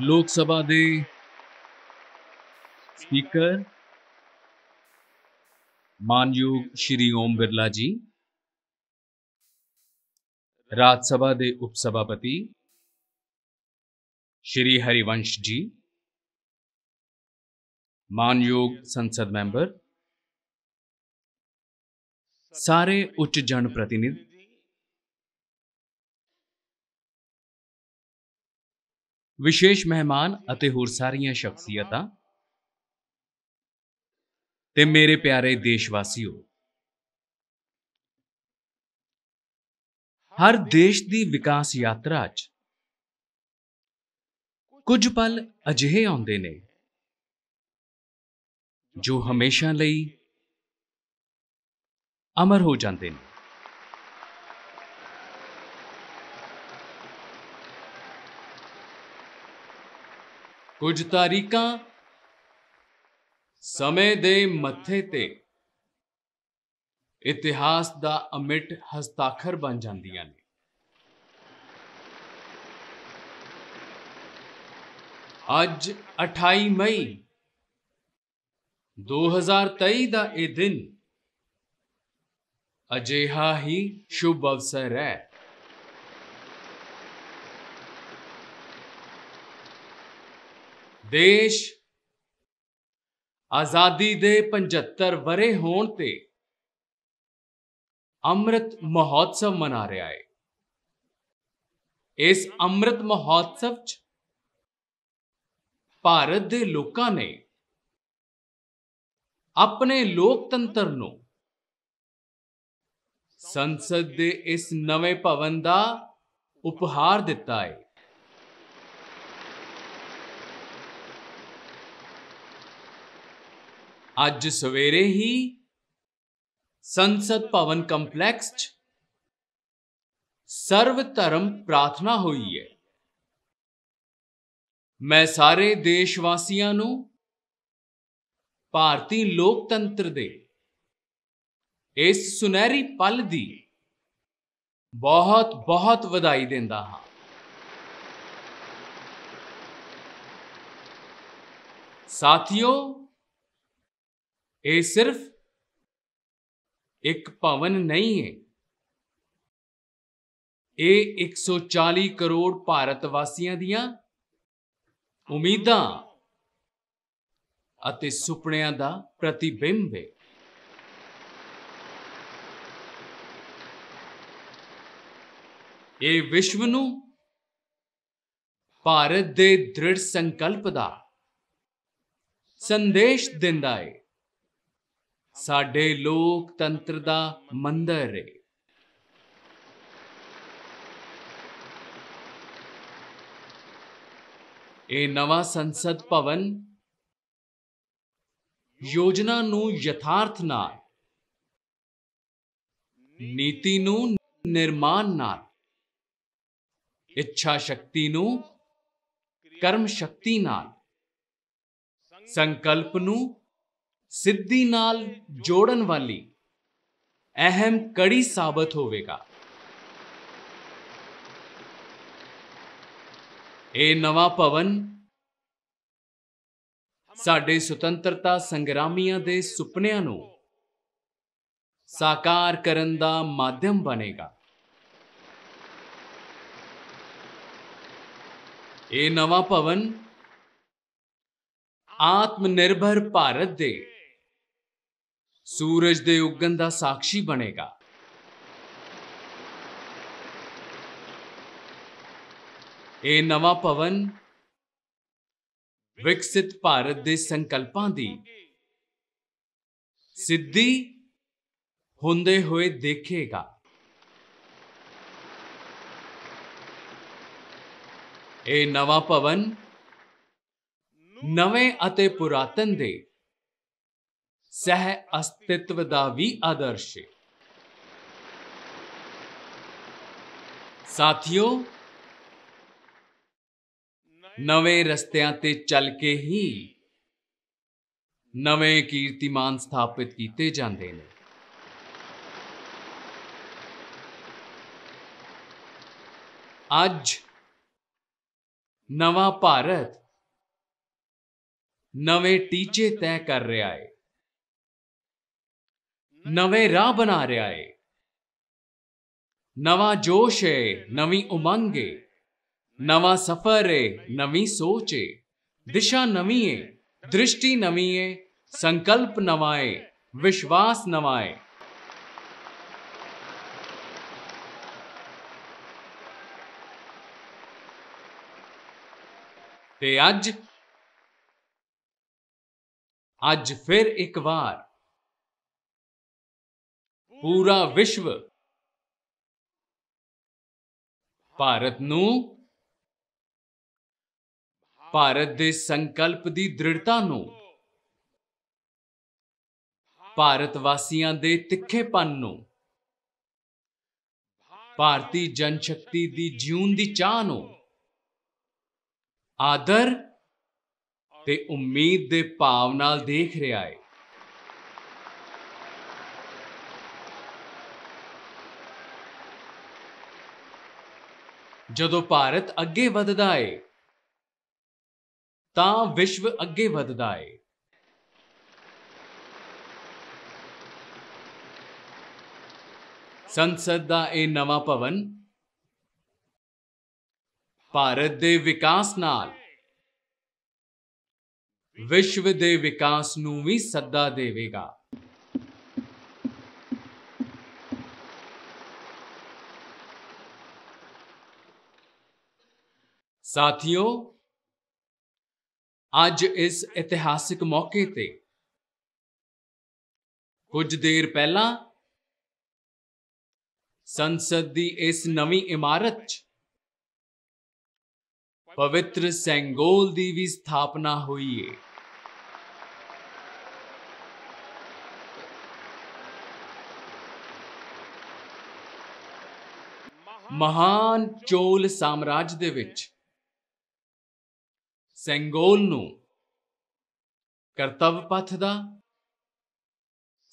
लोकसभा दे स्पीकर मानयोग श्री ओम बिरला जी राज्यसभा दे उपसभापति श्री हरिवंश जी मानयोग संसद मेंबर सारे उच्च जन प्रतिनिधि ਵਿਸ਼ੇਸ਼ ਮਹਿਮਾਨ ਅਤੇ ਹੋਰ ਸਾਰੀਆਂ ਸ਼ਖਸੀਅਤਾਂ ਤੇ ਮੇਰੇ ਪਿਆਰੇ ਦੇਸ਼ਵਾਸੀਓ ਹਰ ਦੇਸ਼ ਦੀ ਵਿਕਾਸ ਯਾਤਰਾ 'ਚ ਕੁਝ ਪਲ ਅਜਿਹੇ ਆਉਂਦੇ ਨੇ ਜੋ ਹਮੇਸ਼ਾ ਲਈ ਅਮਰ ਹੋ ਜਾਂਦੇ ਨੇ ਕੁਝ ਤਾਰੀਕਾਂ ਸਮੇਂ ਦੇ ਮੱਥੇ ਤੇ ਇਤਿਹਾਸ ਦਾ ਅਮਿਟ ਹਸਤਾਖਰ ਬਣ ਜਾਂਦੀਆਂ ਨੇ ਅੱਜ 28 ਮਈ 2023 ਦਾ ਇਹ ਦਿਨ ਅਜੇਹਾ ਹੀ ਸ਼ੁਭ ਅਵਸਰ ਹੈ ਦੇਸ਼ ਆਜ਼ਾਦੀ ਦੇ 75 ਬਰੇ ਹੋਣ ਤੇ ਅੰਮ੍ਰਿਤ ਮਹੋਤਸਵ ਮਨਾ ਰਿਹਾ ਹੈ ਇਸ ਅੰਮ੍ਰਿਤ ਮਹੋਤਸਵ 'ਚ ਭਾਰਤ ਦੇ ਲੋਕਾਂ ਨੇ ਆਪਣੇ ਲੋਕਤੰਤਰ ਨੂੰ ਸੰਸਦ ਦੇ ਇਸ ਨਵੇਂ ਭਵਨ ਦਾ ਉਪਹਾਰ ਦਿੱਤਾ ਹੈ ਅੱਜ ਸਵੇਰੇ ਹੀ ਸੰਸਦ ਭਵਨ ਕੰਪਲੈਕਸ 'ਚ ਸਰਵ ਧਰਮ ਪ੍ਰਾਰਥਨਾ ਹੋਈ ਹੈ ਮੈਂ ਸਾਰੇ ਦੇਸ਼ ਵਾਸੀਆਂ ਨੂੰ ਭਾਰਤੀ ਲੋਕਤੰਤਰ ਦੇ ਇਸ ਸੁਨਹਿਰੀ ਪਲ ਦੀ ਬਹੁਤ ਬਹੁਤ ਵਧਾਈ ਦਿੰਦਾ ਹਾਂ ਸਾਥੀਓ ਇਹ ਸਿਰਫ ਇੱਕ ਭਵਨ ਨਹੀਂ ਹੈ ਇਹ 140 ਕਰੋੜ ਭਾਰਤ ਵਾਸੀਆਂ ਦੀਆਂ ਉਮੀਦਾਂ ਅਤੇ ਸੁਪਨਿਆਂ ਦਾ ਪ੍ਰਤੀਬਿੰਬ ਹੈ ਇਹ ਵਿਸ਼ਵ ਨੂੰ ਭਾਰਤ ਦੇ ਦ੍ਰਿੜ ਸੰਕਲਪ ਦਾ ਸੰਦੇਸ਼ ਦਿੰਦਾ ਹੈ ਸਾਡੇ ਲੋਕਤੰਤਰ ਦਾ ਮੰਦਰ ਹੈ ਇਹ ਨਵਾਂ ਸੰਸਦ ਭਵਨ ਯੋਜਨਾ ਨੂੰ ਯਥਾਰਥ ਨਾਲ ਨੀਤੀ ਨੂੰ ਨਿਰਮਾਣ ਨਾਲ ਇੱਛਾ ਸ਼ਕਤੀ ਨੂੰ ਕਰਮ ਸ਼ਕਤੀ ਨਾਲ ਸੰਕਲਪ ਨੂੰ ਸਿੱਧੀ ਨਾਲ ਜੋੜਨ ਵਾਲੀ ਅਹਿਮ ਕੜੀ ਸਾਬਤ ਹੋਵੇਗਾ ਇਹ ਨਵਾਂ ਭਵਨ ਸਾਡੇ ਸੁਤੰਤਰਤਾ ਸੰਗਰਾਮੀਆਂ ਦੇ ਸੁਪਨਿਆਂ ਨੂੰ ਸਾਕਾਰ ਕਰਨ ਦਾ ਮਾਧਿਅਮ ਬਣੇਗਾ ਇਹ ਨਵਾਂ ਭਵਨ ਆਤਮ ਨਿਰਭਰ ਭਾਰਤ ਦੇ ਸੂਰਜ ਦੇ ਉੱਗਣ ਦਾ ਸਾਖੀ ਬਣੇਗਾ ਇਹ ਨਵਾਂ ਭਵਨ ਵਿਕਸਿਤ ਭਾਰਤ ਦੇ ਸੰਕਲਪਾਂ ਦੀ ਸਿੱਧੀ ਹੁੰਦੇ ਹੋਏ ਦੇਖੇਗਾ ਇਹ ਨਵਾਂ ਭਵਨ ਨਵੇਂ ਅਤੇ ਪੁਰਾਤਨ ਦੇ सह अस्तित्व का भी आदर्श है साथियों नवे रस्तिया चल के ही नवे कीर्तिमान स्थापित किए जाते हैं अज नवा भारत नवे टीचे तय कर रहा है नवे राह बना रहा है नवा जोश है नवी उमंग है नवा सफर है नवी सोच है दिशा नवी है दृष्टि नवी है संकल्प नवाए विश्वास नवाए ते अज अज फिर एक बार ਪੂਰਾ ਵਿਸ਼ਵ ਭਾਰਤ ਨੂੰ ਭਾਰਤ ਦੇ ਸੰਕਲਪ ਦੀ ਦ੍ਰਿੜਤਾ ਨੂੰ ਭਾਰਤ ਵਾਸੀਆਂ ਦੇ ਤਿੱਖੇਪਨ ਨੂੰ ਭਾਰਤੀ ਜਨ ਸ਼ਕਤੀ ਦੀ ਜੀਉਣ ਦੀ ਚਾਹ ਨੂੰ ਆਦਰ ਤੇ ਉਮੀਦ ਦੇ ਭਾਵ ਨਾਲ ਦੇਖ ਰਿਹਾ ਹੈ ਜਦੋਂ ਭਾਰਤ ਅੱਗੇ ਵਧਦਾ ਏ ਤਾਂ ਵਿਸ਼ਵ ਅੱਗੇ ਵਧਦਾ ਏ ਸੰਸਦ ਦਾ ਇਹ ਨਵਾਂ ਭਵਨ ਭਾਰਤ ਦੇ ਵਿਕਾਸ ਨਾਲ ਵਿਸ਼ਵ ਦੇ ਵਿਕਾਸ ਨੂੰ ਵੀ ਸੱਦਾ ਦੇਵੇਗਾ ਸਾਥੀਓ ਅੱਜ ਇਸ ਇਤਿਹਾਸਿਕ ਮੌਕੇ ਤੇ ਕੁਝ ਦੇਰ ਪਹਿਲਾਂ ਸੰਸਦ ਦੀ ਇਸ ਨਵੀਂ ਇਮਾਰਤ 'ਚ ਪਵਿੱਤਰ ਸੈਂਗੋਲ ਦੀ ਵੀ ਸਥਾਪਨਾ ਹੋਈ ਹੈ ਮਹਾਨ ਚੋਲ ਸਾਮਰਾਜ ਦੇ ਵਿੱਚ ਸੰਗੋਲ ਨੂੰ ਕਰਤਵ ਪਥ ਦਾ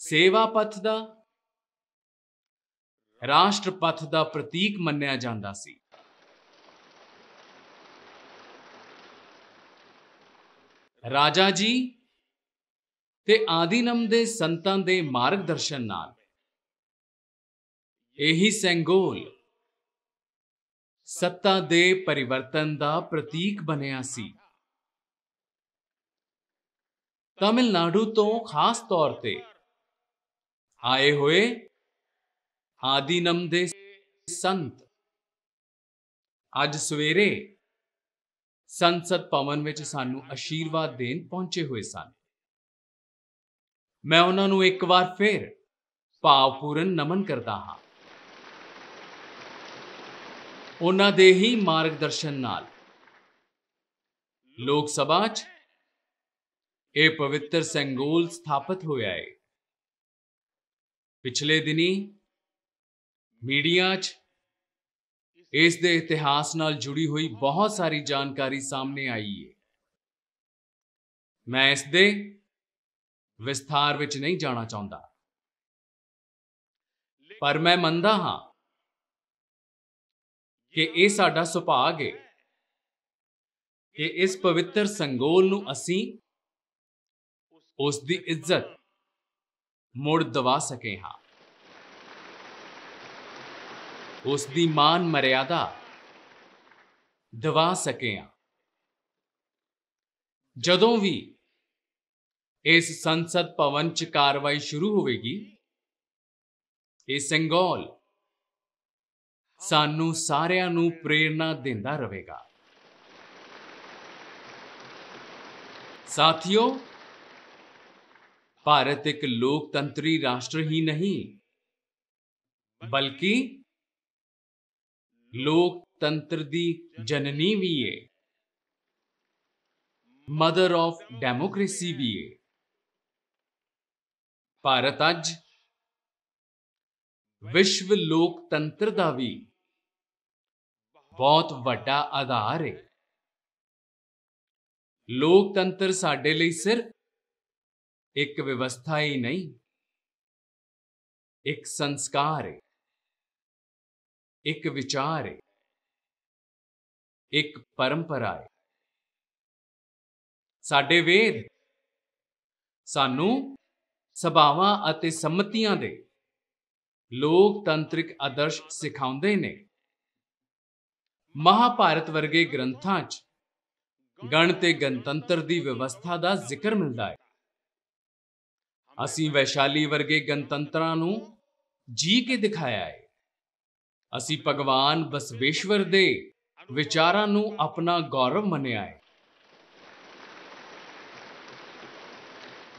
ਸੇਵਾ ਪਥ ਦਾ ਰਾਸ਼ਟਰ ਪਥ ਦਾ ਪ੍ਰਤੀਕ ਮੰਨਿਆ ਜਾਂਦਾ ਸੀ ਰਾਜਾ ਜੀ ਤੇ ਆਦੀਨਮ ਦੇ ਸੰਤਾਂ ਦੇ ਮਾਰਗਦਰਸ਼ਨ ਨਾਲ ਇਹੀ ਸੰਗੋਲ ਸੱਤਾ ਦੇ ਪਰਿਵਰਤਨ ਦਾ ਪ੍ਰਤੀਕ ਬਣਿਆ ਸੀ ਤਮਿਲਨਾਡੂ ਤੋਂ ਖਾਸ ਤੌਰ ਤੇ ਆਏ ਹੋਏ ਆਦੀਨਮ ਦੇ ਸੰਤ ਅੱਜ ਸਵੇਰੇ ਸੰਸਦ ਭਵਨ ਵਿੱਚ ਸਾਨੂੰ ਅਸ਼ੀਰਵਾਦ ਦੇਣ ਪਹੁੰਚੇ ਹੋਏ ਸਨ ਮੈਂ ਉਹਨਾਂ ਨੂੰ ਇੱਕ ਵਾਰ ਫੇਰ ਭਾਵਪੂਰਨ ਨਮਨ ਕਰਦਾ ਹਾਂ ਉਹਨਾਂ ਦੇ ਹੀ ਮਾਰਗਦਰਸ਼ਨ ਨਾਲ ਲੋਕ ਸਭਾ 'ਚ ਇਹ ਪਵਿੱਤਰ ਸੰਗੋਲ ਸਥਾਪਿਤ ਹੋਇਆ ਹੈ ਪਿਛਲੇ ਦਿਨੀ ਮੀਡੀਆ 'ਚ ਇਸ ਦੇ ਇਤਿਹਾਸ ਨਾਲ ਜੁੜੀ ਹੋਈ ਬਹੁਤ ਸਾਰੀ ਜਾਣਕਾਰੀ ਸਾਹਮਣੇ ਆਈ ਹੈ ਮੈਂ ਇਸ ਦੇ ਵਿਸਥਾਰ ਵਿੱਚ ਨਹੀਂ ਜਾਣਾ ਚਾਹੁੰਦਾ ਪਰ ਮੈਂ ਮੰਨਦਾ ਹਾਂ ਕਿ ਇਹ ਸਾਡਾ ਸੁਭਾਗ ਹੈ ਕਿ ਇਸ ਪਵਿੱਤਰ ਸੰਗੋਲ ਨੂੰ ਅਸੀਂ ਉਸ ਦੀ ਇੱਜ਼ਤ ਮੋੜ ਦਵਾ ਸਕੇ ਹਾਂ ਉਸ ਦੀ ਮਾਨ ਮਰਿਆਦਾ ਦਵਾ ਸਕੇ ਹਾਂ ਜਦੋਂ ਵੀ ਇਸ ਸੰਸਦ ਭਵਨ 'ਚ ਕਾਰਵਾਈ ਸ਼ੁਰੂ ਹੋਵੇਗੀ ਇਹ ਸੰਗੋਲ ਸਾਨੂੰ ਸਾਰਿਆਂ ਨੂੰ ਪ੍ਰੇਰਣਾ ਦਿੰਦਾ ਰਹੇਗਾ ਸਾਥੀਓ भारत एक लोकतंत्री राष्ट्र ही नहीं बल्कि लोकतंत्र की जननी भी है मदर ऑफ डेमोक्रेसी भी है भारत अज विश्व लोकतंत्र का भी बहुत ਵੱਡਾ आधार है लोकतंत्र साढ़े लिए सिर्फ ਇੱਕ ਵਿਵਸਥਾ ਹੀ ਨਹੀਂ ਇੱਕ ਸੰਸਕਾਰ ਹੈ ਇੱਕ ਵਿਚਾਰ ਹੈ ਇੱਕ ਪਰੰਪਰਾ ਹੈ ਸਾਡੇ ਵੇਦ ਸਾਨੂੰ ਸਭਾਵਾਂ ਅਤੇ ਸੰਮਤੀਆਂ ਦੇ ਲੋਕਤੰਤਰਿਕ ਆਦਰਸ਼ ਸਿਖਾਉਂਦੇ ਨੇ ਮਹਾਭਾਰਤ ਵਰਗੇ ਗ੍ਰੰਥਾਂ 'ਚ ਗਣ ਤੇ ਗਣਤੰਤਰ ਦੀ ਵਿਵਸਥਾ ਦਾ ਜ਼ਿਕਰ ਮਿਲਦਾ ਹੈ ਅਸੀਂ ਵੈਸ਼ਾਲੀ ਵਰਗੇ ਗਣਤੰਤਰਾਂ ਨੂੰ ਜੀ ਕੇ ਦਿਖਾਇਆ ਹੈ ਅਸੀਂ ਭਗਵਾਨ ਬਸਵੇਸ਼ਵਰ ਦੇ ਵਿਚਾਰਾਂ ਨੂੰ ਆਪਣਾ ਗੌਰਵ ਮੰਨਿਆ ਹੈ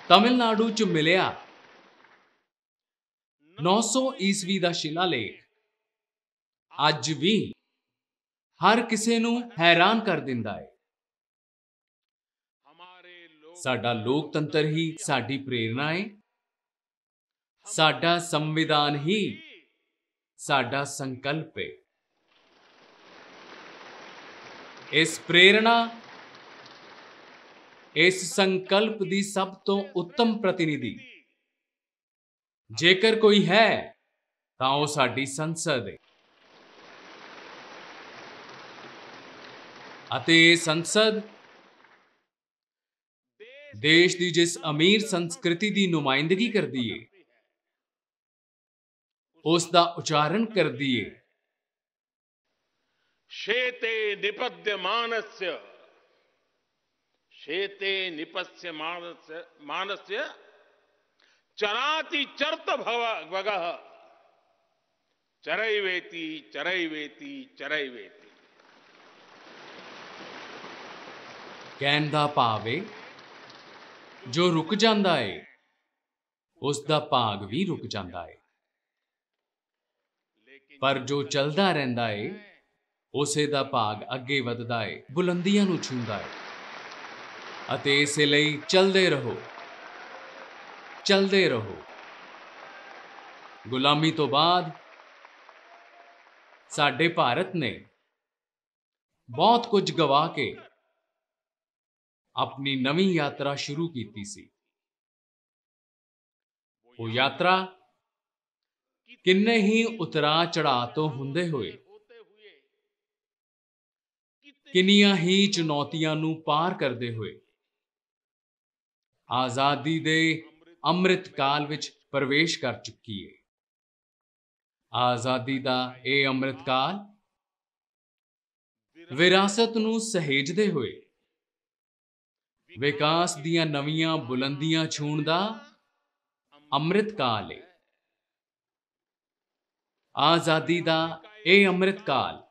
ਤਮਿਲਨਾਡੂ ਚ ਮਿਲਿਆ 900 ਈਸਵੀ ਦਾ ਸ਼ਿਲਾਲੇਖ ਅੱਜ ਵੀ ਹਰ ਕਿਸੇ ਨੂੰ ਹੈਰਾਨ ਕਰ ਦਿੰਦਾ ਹੈ ਸਾਡਾ ਲੋਕਤੰਤਰ ਹੀ ਸਾਡੀ ਪ੍ਰੇਰਣਾ ਹੈ ਸਾਡਾ ਸੰਵਿਧਾਨ ਹੀ ਸਾਡਾ ਸੰਕਲਪ ਹੈ ਇਸ ਪ੍ਰੇਰਣਾ ਇਸ ਸੰਕਲਪ ਦੀ ਸਭ ਤੋਂ ਉੱਤਮ ਪ੍ਰਤੀਨਿਧੀ ਜੇਕਰ ਕੋਈ ਹੈ ਤਾਂ ਉਹ ਸਾਡੀ ਸੰਸਦ ਹੈ ਅਤੇ ਸੰਸਦ देश की जिस अमीर संस्कृति की नुमाइंदगी कर दी है उसका उच्चारण कर दिए शेते निपद्य मानस्य शेते निपस्य मानस्य मानस्य चराती चरत भव भग चरवेती चरवेती चरई वेती का भाव है ਜੋ ਰੁਕ ਜਾਂਦਾ ਏ ਉਸ ਦਾ ਭਾਗ ਵੀ ਰੁਕ ਜਾਂਦਾ ਏ ਪਰ ਜੋ ਚੱਲਦਾ ਰਹਿੰਦਾ ਏ ਉਸੇ ਦਾ ਭਾਗ ਅੱਗੇ ਵਧਦਾ ਏ ਬੁਲੰਦੀਆਂ ਨੂੰ ਛੂੰਦਾ ਏ ਅਤੇ ਇਸੇ ਲਈ ਚੱਲਦੇ ਰਹੋ ਚੱਲਦੇ ਰਹੋ ਗੁਲਾਮੀ ਤੋਂ ਬਾਅਦ ਸਾਡੇ ਭਾਰਤ ਨੇ ਬਹੁਤ ਕੁਝ ਗਵਾ ਕੇ ਆਪਣੀ ਨਵੀਂ ਯਾਤਰਾ ਸ਼ੁਰੂ ਕੀਤੀ ਸੀ ਉਹ ਯਾਤਰਾ ਕਿੰਨੇ ਹੀ ਉਤਰਾ ਚੜਾ ਤੋਂ ਹੁੰਦੇ ਹੋਏ ਕਿੰਨੀਆਂ ਹੀ ਚੁਣੌਤੀਆਂ ਨੂੰ ਪਾਰ ਕਰਦੇ ਹੋਏ ਆਜ਼ਾਦੀ ਦੇ ਅੰਮ੍ਰਿਤ ਕਾਲ ਵਿੱਚ ਪ੍ਰਵੇਸ਼ ਕਰ ਚੁੱਕੀ ਹੈ ਆਜ਼ਾਦੀ ਦਾ ਇਹ ਅੰਮ੍ਰਿਤ ਕਾਲ ਵਿਰਾਸਤ ਨੂੰ ਸਹੇਜਦੇ ਹੋਏ ਵਿਕਾਸ ਦੀਆਂ ਨਵੀਆਂ ਬੁਲੰਦੀਆਂ ਛੂਣ ਦਾ ਅੰਮ੍ਰਿਤ ਕਾਲ ਹੈ ਆਜ਼ਾਦੀ ਦਾ ਇਹ ਅੰਮ੍ਰਿਤ ਕਾਲ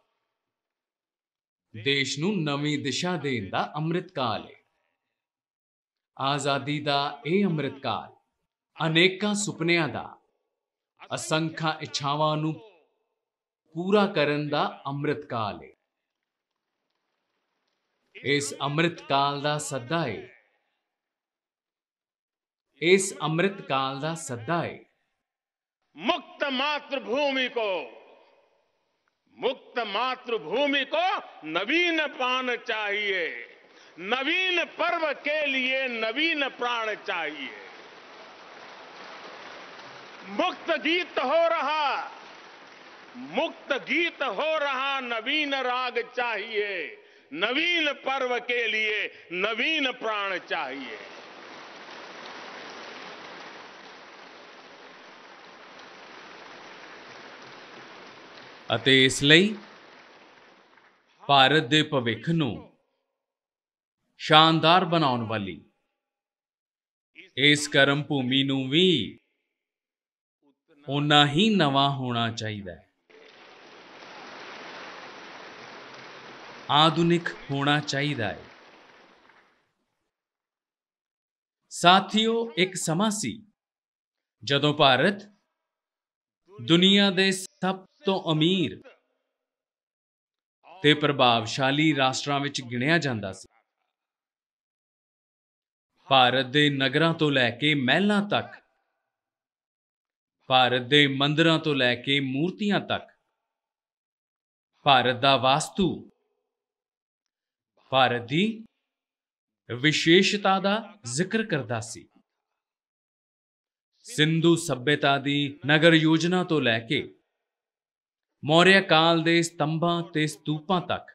ਦੇਸ਼ ਨੂੰ ਨਵੀਂ ਦਿਸ਼ਾ ਦੇਣ ਦਾ ਅੰਮ੍ਰਿਤ ਕਾਲ ਹੈ ਆਜ਼ਾਦੀ ਦਾ ਇਹ ਅੰਮ੍ਰਿਤ ਕਾਲ ਅਨੇਕਾਂ ਸੁਪਨਿਆਂ ਦਾ ਅਸੰਖਾ ਇੱਛਾਵਾਂ ਨੂੰ ਪੂਰਾ ਕਰਨ ਦਾ ਅੰਮ੍ਰਿਤ ਕਾਲ ਹੈ इस अमृत काल का सदा है इस अमृत काल का सदा है मुक्त मातृभूमि को मुक्त मातृभूमि को नवीन पान चाहिए नवीन पर्व के लिए नवीन प्राण चाहिए मुक्त गीत हो रहा मुक्त गीत हो रहा नवीन राग चाहिए नवीन पर्व के लिए नवीन प्राण चाहिए ਅਤੇ ਇਸ ਲਈ ਭਾਰਤ ਦੇ ਭਵਿੱਖ ਨੂੰ ਸ਼ਾਨਦਾਰ ਬਣਾਉਣ ਵਾਲੀ ਇਸ ਕਰਮ ਭੂਮੀ ਨੂੰ ਵੀ ਉਨਾ ਹੀ ਨਵਾਂ ਹੋਣਾ ਚਾਹੀਦਾ ਹੈ ਆਧੁਨਿਕ ਹੋਣਾ ਚਾਹੀਦਾ ਹੈ ਸਾਥੀਓ ਇੱਕ ਸਮਾਂ ਸੀ ਜਦੋਂ ਭਾਰਤ ਦੁਨੀਆ ਦੇ ਸਭ ਤੋਂ ਅਮੀਰ ਤੇ ਪ੍ਰਭਾਵਸ਼ਾਲੀ ਰਾਸ਼ਟਰਾਂ ਵਿੱਚ ਗਿਣਿਆ ਜਾਂਦਾ ਸੀ ਭਾਰਤ ਦੇ ਨਗਰਾਂ ਤੋਂ ਲੈ ਕੇ ਮਹਿਲਾਂ ਤੱਕ ਭਾਰਤ ਦੇ ਮੰਦਰਾਂ ਤੋਂ ਲੈ ਕੇ ਮੂਰਤੀਆਂ ਤੱਕ ਭਾਰਤ ਦਾ ਵਾਸਤੂ ਭਾਰਤ ਦੀ ਵਿਸ਼ੇਸ਼ਤਾ ਦਾ ਜ਼ਿਕਰ ਕਰਦਾ ਸੀ ਸਿੰਧੂ ਸਭਿਅਤਾ ਦੀ ਨਗਰ ਯੋਜਨਾ ਤੋਂ ਲੈ ਕੇ ਮੌਰੀਆ ਕਾਲ ਦੇ ਸਤੰਭਾਂ ਤੇ ਸਤੂਪਾਂ ਤੱਕ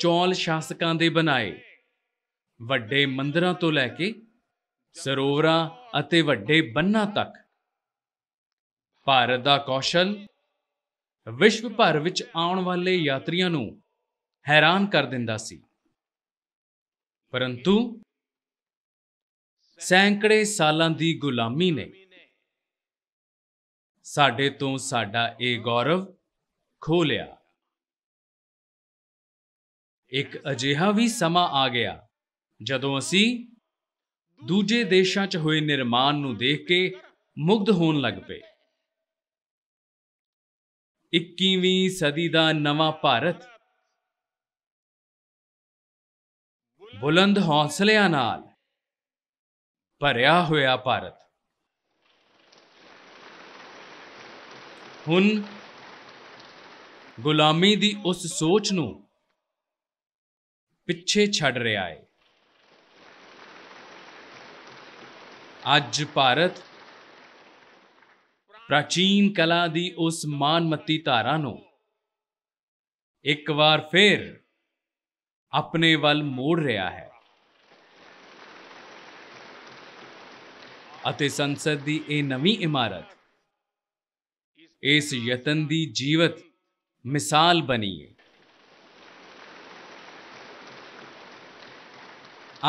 ਚੌਲ ਸ਼ਾਸਕਾਂ ਦੇ ਬਣਾਏ ਵੱਡੇ ਮੰਦਰਾਂ ਤੋਂ ਲੈ ਕੇ ਸਰੋਵਰਾਂ ਅਤੇ ਵੱਡੇ ਬੰਨਾਂ ਤੱਕ ਭਾਰਤ ਦਾ ਕੌਸ਼ਲ ਵਿਸ਼ਵ ਭਰ ਵਿੱਚ ਆਉਣ ਵਾਲੇ ਯਾਤਰੀਆਂ ਨੂੰ ਹੈਰਾਨ ਕਰ ਦਿੰਦਾ ਸੀ ਪਰੰਤੂ ਸੈਂਕੜੇ ਸਾਲਾਂ ਦੀ ਗੁਲਾਮੀ ਨੇ ਸਾਡੇ ਤੋਂ ਸਾਡਾ ਇਹ ਗੌਰਵ ਖੋ ਲਿਆ ਇੱਕ ਅਜਿਹਾ ਵੀ ਸਮਾਂ ਆ ਗਿਆ ਜਦੋਂ ਅਸੀਂ ਦੂਜੇ ਦੇਸ਼ਾਂ 'ਚ ਹੋਏ ਨਿਰਮਾਣ ਨੂੰ ਦੇਖ ਕੇ ਮੁਗਧ ਹੋਣ ਲੱਗ ਪਏ 21ਵੀਂ ਸਦੀ ਦਾ ਨਵਾਂ ਭਾਰਤ ਬੁਲੰਦ ਹੌਸਲਿਆਂ ਨਾਲ ਭਰਿਆ ਹੋਇਆ ਭਾਰਤ ਹੁਣ ਗੁਲਾਮੀ ਦੀ ਉਸ ਸੋਚ ਨੂੰ ਪਿੱਛੇ ਛੱਡ ਰਿਹਾ ਹੈ ਅੱਜ ਭਾਰਤ ਪ੍ਰਾਚੀਨ ਕਲਾ ਦੀ ਉਸ ਮਾਨਮਤੀ ਧਾਰਾ ਨੂੰ ਇੱਕ ਵਾਰ ਫੇਰ ਆਪਣੇ ਵੱਲ ਮੋੜ ਰਿਹਾ ਹੈ ਅਤੇ ਸੰਸਦ ਦੀ ਇਹ ਨਵੀਂ ਇਮਾਰਤ ਇਸ ਯਤਨ ਦੀ ਜੀਵਤ ਮਿਸਾਲ ਬਣੀ ਹੈ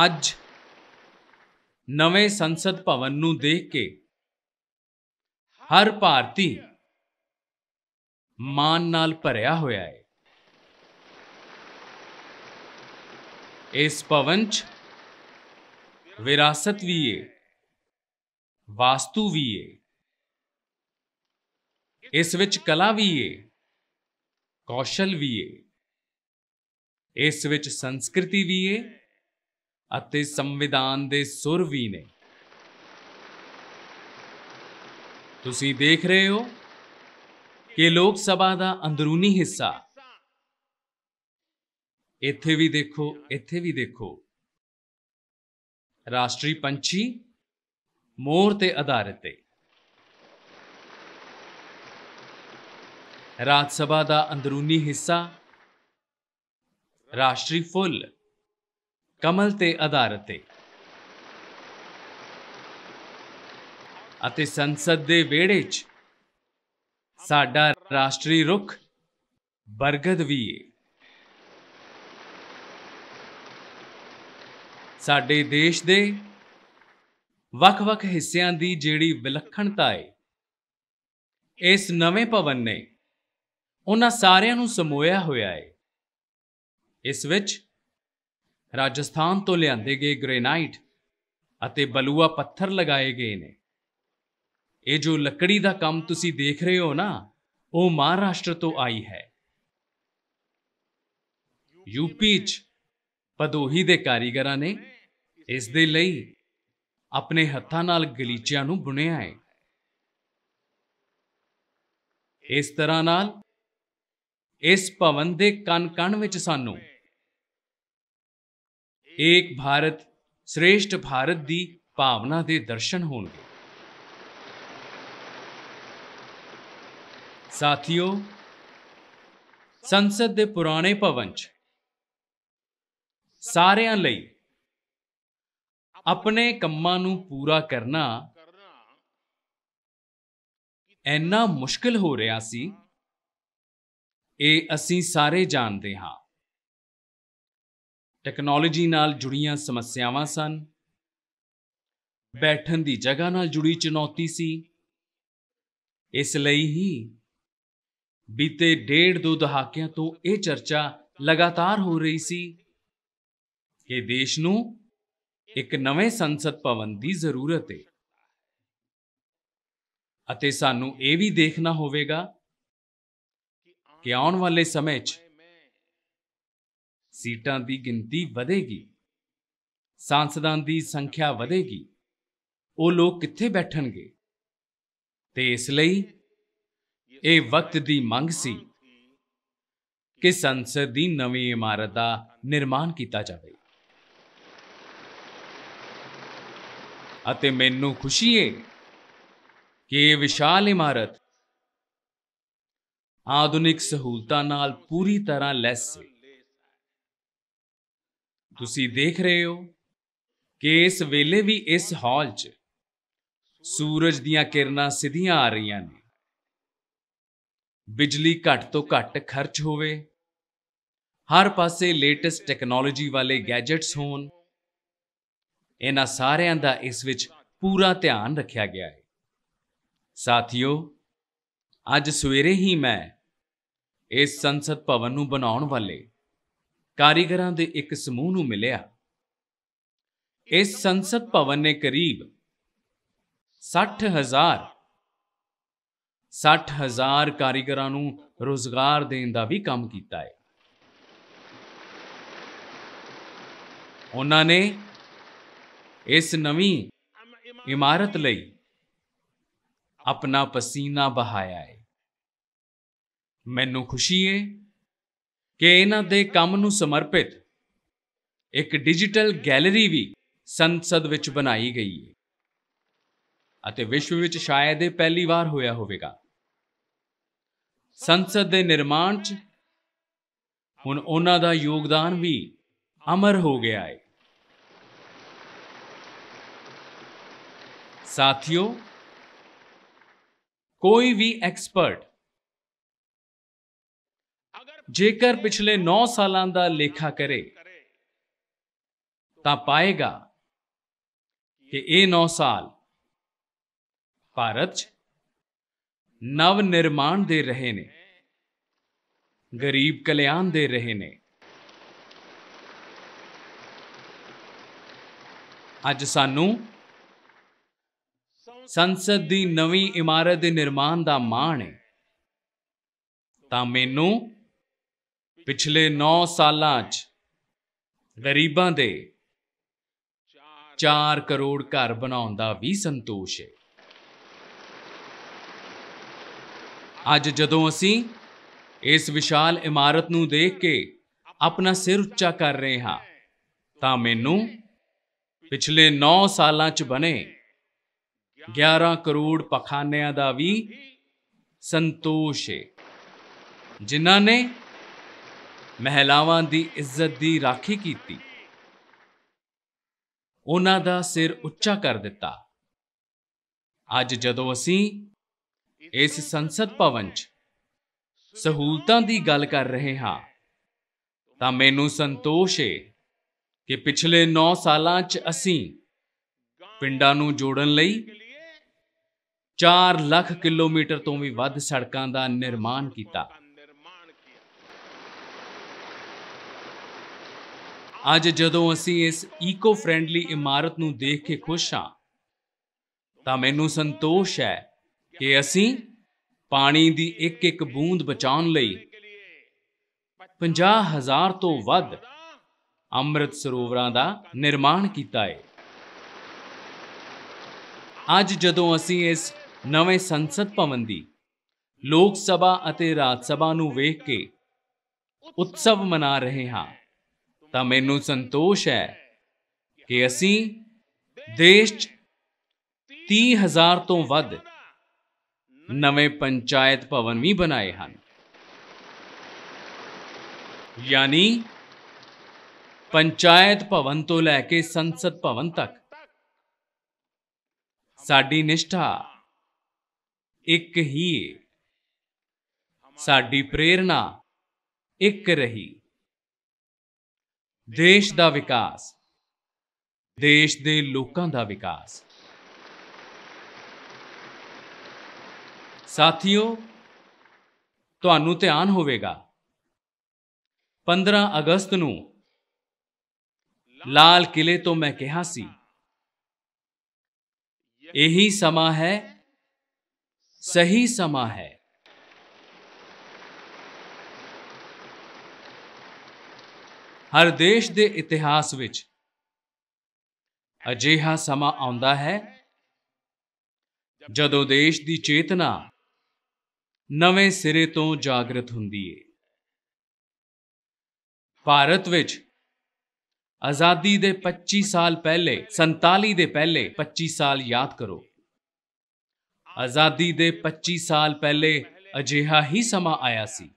ਅੱਜ ਨਵੇਂ ਸੰਸਦ ਭਵਨ ਨੂੰ ਦੇਖ ਕੇ ਹਰ ਭਾਰਤੀ ਮਾਨ ਨਾਲ ਭਰਿਆ ਹੋਇਆ ਹੈ ਇਸ ਭਵਨ 'ਚ ਵਿਰਾਸਤ ਵੀ ਏ ਵਾਸਤੂ ਵੀ ਏ ਇਸ ਵਿੱਚ ਕਲਾ ਵੀ ਏ ਕੌਸ਼ਲ ਵੀ ਏ ਇਸ ਵਿੱਚ ਸੰਸਕ੍ਰਿਤੀ ਵੀ ਏ ਅਤੇ ਸੰਵਿਧਾਨ ਦੇ ਸੁਰ ਵੀ ਨੇ ਤੁਸੀਂ ਦੇਖ ਰਹੇ ਹੋ ਕਿ ਲੋਕ ਸਭਾ ਦਾ ਅੰਦਰੂਨੀ ਹਿੱਸਾ ਇੱਥੇ ਵੀ ਦੇਖੋ ਇੱਥੇ ਵੀ ਦੇਖੋ ਰਾਸ਼ਟਰੀ ਪੰਛੀ ਮੋਰ ਤੇ ਆਧਾਰਿਤ ਹੈ ਰਾਜ ਸਭਾ ਦਾ ਅੰਦਰੂਨੀ ਹਿੱਸਾ ਰਾਸ਼ਟਰੀ ਫੁੱਲ ਕਮਲ ਤੇ ਆਧਾਰਿਤ ਹੈ ਅਤੇ ਸੰਸਦ ਦੇ ਵਿਹੜੇ 'ਚ ਸਾਡਾ ਰਾਸ਼ਟਰੀ ਰੁੱਖ ਬਰਗਦ ਵੀ ਹੈ ਸਾਡੇ ਦੇਸ਼ ਦੇ ਵੱਖ-ਵੱਖ ਹਿੱਸਿਆਂ ਦੀ ਜਿਹੜੀ ਵਿਲੱਖਣਤਾ ਹੈ ਇਸ ਨਵੇਂ ਭਵਨ ਨੇ ਉਹਨਾਂ ਸਾਰਿਆਂ ਨੂੰ ਸਮੋਇਆ ਹੋਇਆ ਹੈ ਇਸ ਵਿੱਚ ਰਾਜਸਥਾਨ ਤੋਂ ਲਿਆਂਦੇ ਗਏ ਗ੍ਰੇਨਾਈਟ ਅਤੇ ਬਲੂਆ ਪੱਥਰ ਲਗਾਏ ਗਏ ਨੇ ਇਹ ਜੋ ਲੱਕੜੀ ਦਾ ਕੰਮ ਤੁਸੀਂ ਦੇਖ ਰਹੇ ਹੋ ਨਾ ਉਹ ਮਹਾਰਾਸ਼ਟਰ ਤੋਂ ਆਈ ਹੈ ਯੂਪੀ 'ਚ ਪਦੋਹੀ ਦੇ ਕਾਰੀਗਰਾਂ ਨੇ ਇਸ ਦੇ ਲਈ ਆਪਣੇ ਹੱਥਾਂ ਨਾਲ ਗਲੀਚਿਆਂ ਨੂੰ ਬੁਣਿਆ ਹੈ ਇਸ ਤਰ੍ਹਾਂ ਨਾਲ ਇਸ ਭਵਨ ਦੇ ਕਣ-ਕਣ ਵਿੱਚ ਸਾਨੂੰ ਏਕ ਭਾਰਤ ਸ੍ਰੇਸ਼ਟ ਭਾਰਤ ਦੀ ਭਾਵਨਾ ਦੇ ਦਰਸ਼ਨ ਹੋਣਗੇ ਸਾਥੀਓ ਸੰਸਦ ਦੇ ਪੁਰਾਣੇ ਭਵਨ 'ਚ ਸਾਰਿਆਂ ਲਈ ਆਪਣੇ ਕੰਮਾਂ ਨੂੰ ਪੂਰਾ ਕਰਨਾ ਇੰਨਾ ਮੁਸ਼ਕਲ ਹੋ ਰਿਹਾ ਸੀ ਇਹ ਅਸੀਂ ਸਾਰੇ ਜਾਣਦੇ ਹਾਂ ਟੈਕਨੋਲੋਜੀ ਨਾਲ ਜੁੜੀਆਂ ਸਮੱਸਿਆਵਾਂ ਸਨ ਬੈਠਣ ਦੀ ਜਗ੍ਹਾ ਨਾਲ ਜੁੜੀ ਚੁਣੌਤੀ ਸੀ ਇਸ ਲਈ ਹੀ ਬੀਤੇ ਡੇਢ ਦੋ ਦਹਾਕਿਆਂ ਤੋਂ ਇਹ ਚਰਚਾ ਲਗਾਤਾਰ ਹੋ ਰਹੀ ਸੀ ਕਿ ਦੇਸ਼ ਨੂੰ ਇੱਕ ਨਵੇਂ ਸੰਸਦ ਭਵਨ ਦੀ ਜ਼ਰੂਰਤ ਹੈ ਅਤੇ ਸਾਨੂੰ ਇਹ ਵੀ ਦੇਖਣਾ ਹੋਵੇਗਾ ਕਿ ਆਉਣ ਵਾਲੇ ਸਮੇਂ 'ਚ ਸੀਟਾਂ ਦੀ ਗਿਣਤੀ ਵਧੇਗੀ ਸੰਸਦਾਂ ਦੀ ਸੰਖਿਆ ਵਧੇਗੀ ਉਹ ਲੋਕ ਕਿੱਥੇ ਬੈਠਣਗੇ ਤੇ ਇਸ ਲਈ ਇਹ ਵਕਤ ਦੀ ਮੰਗ ਸੀ ਕਿ ਸੰਸਦ ਦੀ ਨਵੀਂ ਇਮਾਰਤ ਦਾ ਨਿਰਮਾਣ ਕੀਤਾ ਜਾਵੇ ਅਤੇ ਮੈਨੂੰ ਖੁਸ਼ੀ ਹੈ ਕਿ ਇਹ ਵਿਸ਼ਾਲ ਇਮਾਰਤ ਆਧੁਨਿਕ ਸਹੂਲਤਾਂ ਨਾਲ ਪੂਰੀ ਤਰ੍ਹਾਂ ਲੈਸ ਹੈ ਤੁਸੀਂ ਦੇਖ ਰਹੇ ਹੋ ਕਿ ਇਸ ਵੇਲੇ ਵੀ ਇਸ ਹਾਲ 'ਚ ਸੂਰਜ ਦੀਆਂ ਕਿਰਨਾਂ ਸਿੱਧੀਆਂ ਆ ਰਹੀਆਂ ਨੇ ਬਿਜਲੀ ਘੱਟ ਤੋਂ ਘੱਟ ਖਰਚ ਹੋਵੇ ਹਰ ਪਾਸੇ ਲੇਟੈਸਟ ਟੈਕਨੋਲੋਜੀ ਵਾਲੇ ਗੈਜਟਸ ਹੋਣ ਇਹਨਾਂ ਸਾਰਿਆਂ ਦਾ ਇਸ ਵਿੱਚ ਪੂਰਾ ਧਿਆਨ ਰੱਖਿਆ ਗਿਆ ਹੈ ਸਾਥੀਓ ਅੱਜ ਸਵੇਰੇ ਹੀ ਮੈਂ ਇਸ ਸੰਸਦ ਭਵਨ ਨੂੰ ਬਣਾਉਣ ਵਾਲੇ ਕਾਰੀਗਰਾਂ ਦੇ ਇੱਕ ਸਮੂਹ ਨੂੰ ਮਿਲਿਆ ਇਸ ਸੰਸਦ ਭਵਨ ਨੇ ਕਰੀਬ 60000 60000 ਕਾਰੀਗਰਾਂ ਨੂੰ ਰੋਜ਼ਗਾਰ ਦੇਣ ਦਾ ਵੀ ਕੰਮ ਕੀਤਾ ਹੈ ਉਹਨਾਂ ਨੇ ਇਸ ਨਵੀਂ ਇਮਾਰਤ ਲਈ ਆਪਣਾ ਪਸੀਨਾ ਬਹਾਇਆ ਹੈ ਮੈਨੂੰ ਖੁਸ਼ੀ ਹੈ ਕਿ ਇਹਨਾਂ ਦੇ ਕੰਮ ਨੂੰ ਸਮਰਪਿਤ ਇੱਕ ਡਿਜੀਟਲ ਗੈਲਰੀ ਵੀ ਸੰਸਦ ਵਿੱਚ ਬਣਾਈ ਗਈ ਹੈ ਅਤੇ ਵਿਸ਼ਵ ਵਿੱਚ ਸ਼ਾਇਦ ਇਹ ਪਹਿਲੀ ਵਾਰ ਹੋਇਆ ਹੋਵੇਗਾ ਸੰਸਦ ਦੇ ਨਿਰਮਾਣ 'ਚ ਹੁਣ ਉਹਨਾਂ ਦਾ ਯੋਗਦਾਨ ਵੀ ਅਮਰ ਹੋ ਗਿਆ ਹੈ ਸਾਥੀਓ ਕੋਈ ਵੀ ਐਕਸਪਰਟ ਜੇਕਰ ਪਿਛਲੇ 9 ਸਾਲਾਂ ਦਾ ਲੇਖਾ ਕਰੇ ਤਾਂ ਪਾਏਗਾ ਕਿ ਇਹ 9 ਸਾਲ ਭਾਰਤ 'ਚ ਨਵ ਨਿਰਮਾਣ ਦੇ ਰਹੇ ਨੇ ਗਰੀਬ ਕਲਿਆਣ ਦੇ ਰਹੇ ਨੇ ਅੱਜ ਸਾਨੂੰ ਸੰਸਦ ਦੀ ਨਵੀਂ ਇਮਾਰਤ ਦੇ ਨਿਰਮਾਣ ਦਾ ਮਾਣ ਹੈ ਤਾਂ ਮੈਨੂੰ ਪਿਛਲੇ 9 ਸਾਲਾਂ 'ਚ ਗਰੀਬਾਂ ਦੇ 4 ਕਰੋੜ ਘਰ ਬਣਾਉਣ ਦਾ ਵੀ ਸੰਤੋਸ਼ ਹੈ ਅੱਜ ਜਦੋਂ ਅਸੀਂ ਇਸ ਵਿਸ਼ਾਲ ਇਮਾਰਤ ਨੂੰ ਦੇਖ ਕੇ ਆਪਣਾ ਸਿਰ ਉੱਚਾ ਕਰ ਰਹੇ ਹਾਂ ਤਾਂ ਮੈਨੂੰ ਪਿਛਲੇ 9 ਸਾਲਾਂ 'ਚ ਬਣੇ 11 ਕਰੋੜ ਪਖਾਨਿਆਂ ਦਾ ਵੀ ਸੰਤੋਸ਼ ਹੈ ਜਿਨ੍ਹਾਂ ਨੇ ਮਹਿਲਾਵਾਂ ਦੀ ਇੱਜ਼ਤ ਦੀ ਰਾਖੀ ਕੀਤੀ ਉਹਨਾਂ ਦਾ ਸਿਰ ਉੱਚਾ ਕਰ ਦਿੱਤਾ ਅੱਜ ਜਦੋਂ ਅਸੀਂ ਇਸ ਸੰਸਦ ਭਵਨ 'ਚ ਸਹੂਲਤਾਂ ਦੀ ਗੱਲ ਕਰ ਰਹੇ ਹਾਂ ਤਾਂ ਮੈਨੂੰ ਸੰਤੋਸ਼ ਹੈ ਕਿ ਪਿਛਲੇ 9 ਸਾਲਾਂ 'ਚ ਅਸੀਂ ਪਿੰਡਾਂ ਨੂੰ ਜੋੜਨ ਲਈ 4 ਲੱਖ ਕਿਲੋਮੀਟਰ ਤੋਂ ਵੀ ਵੱਧ ਸੜਕਾਂ ਦਾ ਨਿਰਮਾਣ ਕੀਤਾ ਅੱਜ ਜਦੋਂ ਅਸੀਂ ਇਸ ਈਕੋ ਫ੍ਰੈਂਡਲੀ ਇਮਾਰਤ ਨੂੰ ਦੇਖ ਕੇ ਖੁਸ਼ ਹਾਂ ਤਾਂ ਮੈਨੂੰ ਸੰਤੋਸ਼ ਹੈ ਕਿ ਅਸੀਂ ਪਾਣੀ ਦੀ ਇੱਕ ਇੱਕ ਬੂੰਦ ਬਚਾਉਣ ਲਈ 50000 ਤੋਂ ਵੱਧ ਅੰਮ੍ਰਿਤ ਸਰੋਵਰਾਂ ਦਾ ਨਿਰਮਾਣ ਕੀਤਾ ਹੈ ਅੱਜ ਜਦੋਂ ਅਸੀਂ ਇਸ ਨਵੇਂ ਸੰਸਦ ਭਵਨ ਦੀ ਲੋਕ ਸਭਾ ਅਤੇ ਰਾਜ ਸਭਾ ਨੂੰ ਵੇਖ ਕੇ ਉਤਸਵ ਮਨਾ ਰਹੇ ਹਾਂ ਤਾਂ ਮੈਨੂੰ ਸੰਤੋਸ਼ ਹੈ ਕਿ ਅਸੀਂ ਦੇਸ਼ 'ਚ 30000 ਤੋਂ ਵੱਧ ਨਵੇਂ ਪੰਚਾਇਤ ਭਵਨ ਵੀ ਬਣਾਏ ਹਨ ਯਾਨੀ ਪੰਚਾਇਤ ਭਵਨ ਤੋਂ ਲੈ ਕੇ ਸੰਸਦ ਭਵਨ ਤੱਕ ਸਾਡੀ ਨਿਸ਼ਠਾ ਇੱਕ ਹੀ ਏ ਸਾਡੀ ਪ੍ਰੇਰਣਾ ਇੱਕ ਰਹੀ ਦੇਸ਼ ਦਾ ਵਿਕਾਸ ਦੇਸ਼ ਦੇ ਲੋਕਾਂ ਦਾ ਵਿਕਾਸ ਸਾਥੀਓ ਤੁਹਾਨੂੰ ਧਿਆਨ ਹੋਵੇਗਾ 15 ਅਗਸਤ ਨੂੰ ਲਾਲ ਕਿਲੇ ਤੋਂ ਮੈਂ ਕਿਹਾ ਸੀ ਇਹੀ ਸਮਾਂ ਹੈ ਸਹੀ ਸਮਾਂ ਹੈ ਹਰ ਦੇਸ਼ ਦੇ ਇਤਿਹਾਸ ਵਿੱਚ ਅਜਿਹਾ ਸਮਾਂ ਆਉਂਦਾ ਹੈ ਜਦੋਂ ਦੇਸ਼ ਦੀ ਚੇਤਨਾ ਨਵੇਂ ਸਿਰੇ ਤੋਂ ਜਾਗਰਤ ਹੁੰਦੀ ਏ ਭਾਰਤ ਵਿੱਚ ਆਜ਼ਾਦੀ ਦੇ 25 ਸਾਲ ਪਹਿਲੇ 47 ਦੇ ਪਹਿਲੇ 25 ਸਾਲ ਯਾਦ ਕਰੋ ਆਜ਼ਾਦੀ ਦੇ 25 ਸਾਲ ਪਹਿਲੇ ਅਜਿਹਾ ਹੀ ਸਮਾਂ ਆਇਆ ਸੀ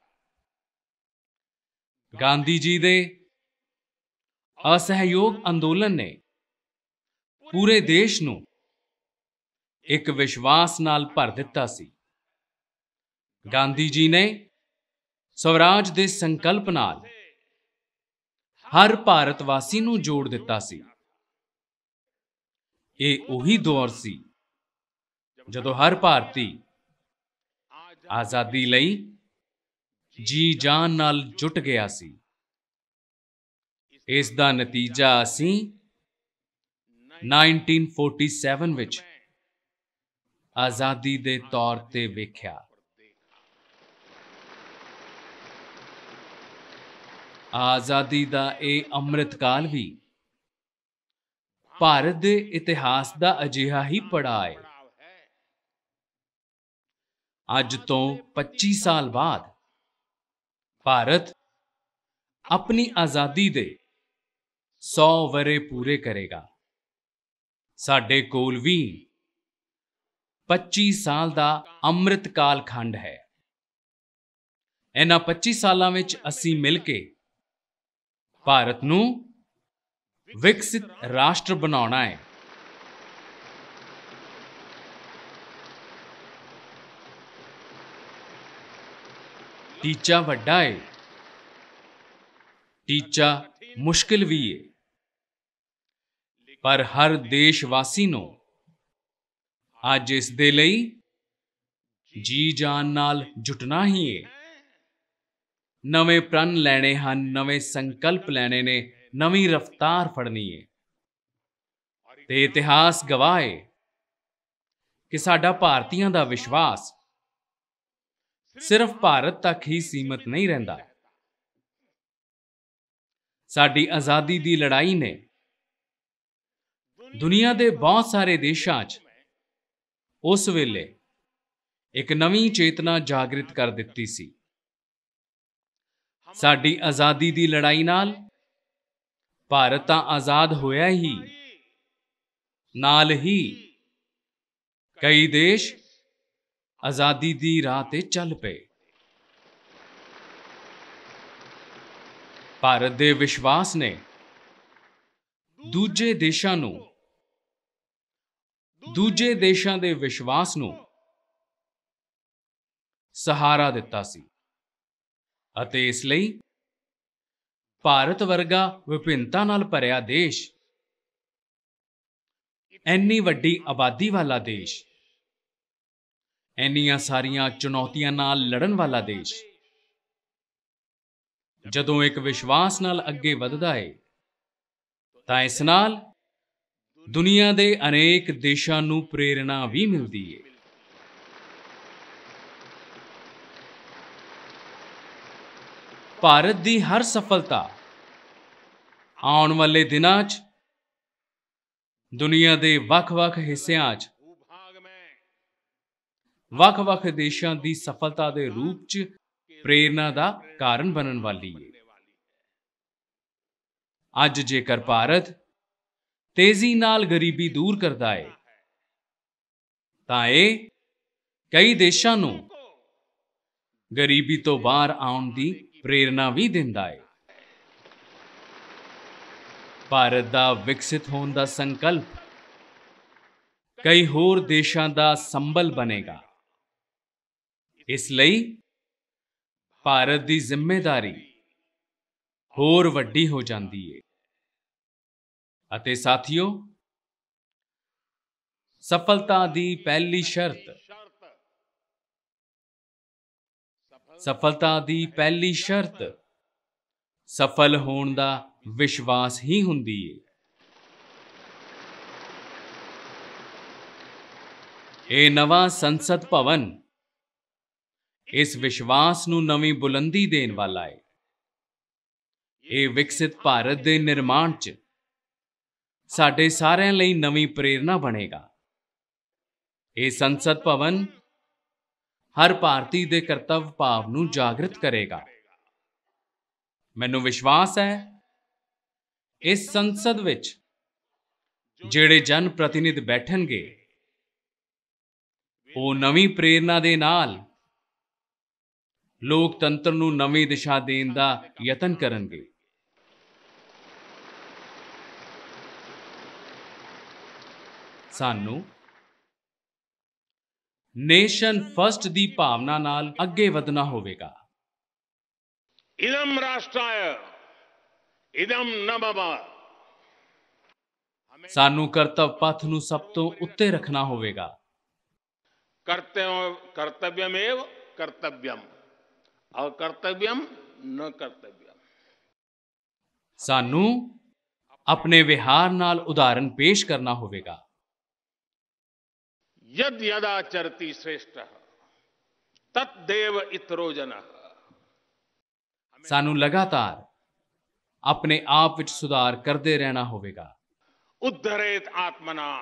ਗਾਂਧੀ ਜੀ ਦੇ ਅਸਹਿਯੋਗ ਅੰਦੋਲਨ ਨੇ ਪੂਰੇ ਦੇਸ਼ ਨੂੰ ਇੱਕ ਵਿਸ਼ਵਾਸ ਨਾਲ ਭਰ ਦਿੱਤਾ ਸੀ ਗਾਂਧੀ ਜੀ ਨੇ ਸਵਰਾਜ ਦੇ ਸੰਕਲਪ ਨਾਲ ਹਰ ਭਾਰਤਵਾਸੀ ਨੂੰ ਜੋੜ ਦਿੱਤਾ ਸੀ ਇਹ ਉਹੀ ਦੌਰ ਸੀ ਜਦੋਂ ਹਰ ਭਾਰਤੀ ਆਜ਼ਾਦੀ ਲਈ ਜੀ ਜਾਨ ਨਾਲ ਜੁਟ ਗਿਆ ਸੀ ਇਸ ਦਾ ਨਤੀਜਾ ਅਸੀਂ 1947 ਵਿੱਚ ਆਜ਼ਾਦੀ ਦੇ ਤੌਰ ਤੇ ਵੇਖਿਆ ਆਜ਼ਾਦੀ ਦਾ ਇਹ ਅੰਮ੍ਰਿਤ ਕਾਲ ਵੀ ਭਾਰਤ ਦੇ ਇਤਿਹਾਸ ਦਾ ਅਜਿਹਾ ਹੀ ਪੜਾਅ ਹੈ ਅੱਜ ਤੋਂ 25 ਸਾਲ ਬਾਅਦ ਭਾਰਤ ਆਪਣੀ ਆਜ਼ਾਦੀ ਦੇ 100 ਵਰੇ ਪੂਰੇ ਕਰੇਗਾ ਸਾਡੇ ਕੋਲ ਵੀ 25 ਸਾਲ ਦਾ ਅੰਮ੍ਰਿਤ ਕਾਲ ਖੰਡ ਹੈ ਇਹਨਾਂ 25 ਸਾਲਾਂ ਵਿੱਚ ਅਸੀਂ ਮਿਲ ਕੇ ਭਾਰਤ ਨੂੰ ਵਿਕਸਿਤ ਰਾਸ਼ਟਰ ਬਣਾਉਣਾ ਹੈ ਟੀਚਾ ਵੱਡਾ ਏ ਟੀਚਾ ਮੁਸ਼ਕਿਲ ਵੀ ਏ ਪਰ ਹਰ ਦੇਸ਼ ਵਾਸੀ ਨੂੰ ਅੱਜ ਇਸ ਦੇ ਲਈ ਜੀ ਜਾਨ ਨਾਲ ਜੁਟਣਾ ਹੀ ਏ ਨਵੇਂ ਪ੍ਰਣ ਲੈਣੇ ਹਨ ਨਵੇਂ ਸੰਕਲਪ ਲੈਣੇ ਨੇ ਨਵੀਂ ਰਫ਼ਤਾਰ ਫੜਨੀ ਏ ਤੇ ਇਤਿਹਾਸ ਗਵਾਏ ਕਿ ਸਾਡਾ ਭਾਰਤੀਆਂ ਦਾ ਵਿਸ਼ਵਾਸ ਸਿਰਫ ਭਾਰਤ ਤੱਕ ਹੀ ਸੀਮਤ ਨਹੀਂ ਰਹਿੰਦਾ ਸਾਡੀ ਆਜ਼ਾਦੀ ਦੀ ਲੜਾਈ ਨੇ ਦੁਨੀਆ ਦੇ ਬਹੁਤ ਸਾਰੇ ਦੇਸ਼ਾਂ 'ਚ ਉਸ ਵੇਲੇ ਇੱਕ ਨਵੀਂ ਚੇਤਨਾ ਜਾਗਰਿਤ ਕਰ ਦਿੱਤੀ ਸੀ ਸਾਡੀ ਆਜ਼ਾਦੀ ਦੀ ਲੜਾਈ ਨਾਲ ਭਾਰਤ ਤਾਂ ਆਜ਼ਾਦ ਹੋਇਆ ਹੀ ਨਾਲ ਹੀ ਕਈ ਦੇਸ਼ ਆਜ਼ਾਦੀ ਦੀ ਰਾਹ ਤੇ ਚੱਲ ਪਏ ਭਾਰਤ ਦੇ ਵਿਸ਼ਵਾਸ ਨੇ ਦੂਜੇ ਦੇਸ਼ਾਂ ਨੂੰ ਦੂਜੇ ਦੇਸ਼ਾਂ ਦੇ ਵਿਸ਼ਵਾਸ ਨੂੰ ਸਹਾਰਾ ਦਿੱਤਾ ਸੀ ਅਤੇ ਇਸ ਲਈ ਭਾਰਤ ਵਰਗਾ ਵਿਭਿੰਨਤਾ ਨਾਲ ਭਰਿਆ ਦੇਸ਼ ਇੰਨੀ ਵੱਡੀ ਆਬਾਦੀ ਵਾਲਾ ਦੇਸ਼ ਇੰਨੀਆਂ ਸਾਰੀਆਂ ਚੁਣੌਤੀਆਂ ਨਾਲ ਲੜਨ ਵਾਲਾ ਦੇਸ਼ ਜਦੋਂ ਇੱਕ ਵਿਸ਼ਵਾਸ ਨਾਲ ਅੱਗੇ ਵਧਦਾ ਹੈ ਤਾਂ ਇਸ ਨਾਲ ਦੁਨੀਆ ਦੇ ਅਨੇਕ ਦੇਸ਼ਾਂ ਨੂੰ ਪ੍ਰੇਰਣਾ ਵੀ ਮਿਲਦੀ ਹੈ ਭਾਰਤ ਦੀ ਹਰ ਸਫਲਤਾ ਆਉਣ ਵਾਲੇ ਦਿਨਾਂ 'ਚ ਦੁਨੀਆ ਦੇ ਵੱਖ-ਵੱਖ ਹਿੱਸਿਆਂ 'ਚ ਵੱਖ-ਵੱਖ ਦੇਸ਼ਾਂ ਦੀ ਸਫਲਤਾ ਦੇ ਰੂਪ 'ਚ ਪ੍ਰੇਰਣਾ ਦਾ ਕਾਰਨ ਬਣਨ ਵਾਲੀ ਹੈ ਅੱਜ ਜੇਕਰ ਭਾਰਤ ਤੇਜ਼ੀ ਨਾਲ ਗਰੀਬੀ ਦੂਰ ਕਰਦਾ ਹੈ ਤਾਂ ਇਹ ਕਈ ਦੇਸ਼ਾਂ ਨੂੰ ਗਰੀਬੀ ਤੋਂ ਬਾਹਰ ਆਉਣ ਦੀ ਪ੍ਰੇਰਣਾ ਵੀ ਦਿੰਦਾ ਹੈ ਭਾਰਤ ਦਾ ਵਿਕਸਿਤ ਹੋਣ ਦਾ ਸੰਕਲਪ ਕਈ ਹੋਰ ਦੇਸ਼ਾਂ ਦਾ ਸੰਬਲ ਬਣੇਗਾ ਇਸ ਲਈ ਭਾਰਤ ਦੀ ਜ਼ਿੰਮੇਵਾਰੀ ਹੋਰ ਵੱਡੀ ਹੋ ਜਾਂਦੀ ਹੈ ਅਤੇ ਸਾਥੀਓ ਸਫਲਤਾ ਦੀ ਪਹਿਲੀ ਸ਼ਰਤ ਸਫਲਤਾ ਦੀ ਪਹਿਲੀ ਸ਼ਰਤ ਸਫਲ ਹੋਣ ਦਾ ਵਿਸ਼ਵਾਸ ਹੀ ਹੁੰਦੀ ਹੈ ਇਹ ਨਵਾਂ ਸੰਸਦ ਭਵਨ ਇਸ ਵਿਸ਼ਵਾਸ ਨੂੰ ਨਵੀਂ ਬੁਲੰਦੀ ਦੇਣ ਵਾਲਾ ਹੈ ਇਹ ਵਿਕਸਿਤ ਭਾਰਤ ਦੇ ਨਿਰਮਾਣ 'ਚ ਸਾਡੇ ਸਾਰਿਆਂ ਲਈ ਨਵੀਂ ਪ੍ਰੇਰਣਾ ਬਣੇਗਾ ਇਹ ਸੰਸਦ ਭਵਨ ਹਰ ਭਾਰਤੀ ਦੇ ਕਰਤੱਵ ਭਾਵ ਨੂੰ ਜਾਗਰਿਤ ਕਰੇਗਾ ਮੈਨੂੰ ਵਿਸ਼ਵਾਸ ਹੈ ਇਸ ਸੰਸਦ ਵਿੱਚ ਜਿਹੜੇ ਜਨ ਪ੍ਰਤੀਨਿਧ ਬੈਠਣਗੇ ਉਹ ਨਵੀਂ ਪ੍ਰੇਰਣਾ ਦੇ ਨਾਲ ਲੋਕਤੰਤਰ ਨੂੰ ਨਵੀਂ ਦਿਸ਼ਾ ਦੇਣ ਦਾ ਯਤਨ ਕਰਨਗੇ ਸਾਨੂੰ ਨੇਸ਼ਨ ਫਸਟ ਦੀ ਭਾਵਨਾ ਨਾਲ ਅੱਗੇ ਵਧਣਾ ਹੋਵੇਗਾ ਇਦਮ ਰਾਸ਼ਟਰਾਯ ਇਦਮ ਨਮਬਾ ਸਾਨੂੰ ਕਰਤਵ ਪਥ ਨੂੰ ਸਭ ਤੋਂ ਉੱਤੇ ਰੱਖਣਾ ਹੋਵੇਗਾ ਕਰਤਵ ਕਰਤਵਯਮੇਵ ਕਰਤਵਯਮ अकर्तव्यम ਨ ਕਰਤਵਯਮ ਸਾਨੂੰ ਆਪਣੇ ਵਿਹਾਰ ਨਾਲ ਉਦਾਹਰਨ ਪੇਸ਼ ਕਰਨਾ ਹੋਵੇਗਾ ਯਦ ਯਦਾ ਚਰਤੀ ਸ੍ਰੇਸ਼ਟ ਤਤ ਦੇਵ ਇਤਰੋ ਜਨ ਸਾਨੂੰ ਲਗਾਤਾਰ ਆਪਣੇ ਆਪ ਵਿੱਚ ਸੁਧਾਰ ਕਰਦੇ ਰਹਿਣਾ ਹੋਵੇਗਾ ਉਧਰੇਤ ਆਤਮਨਾ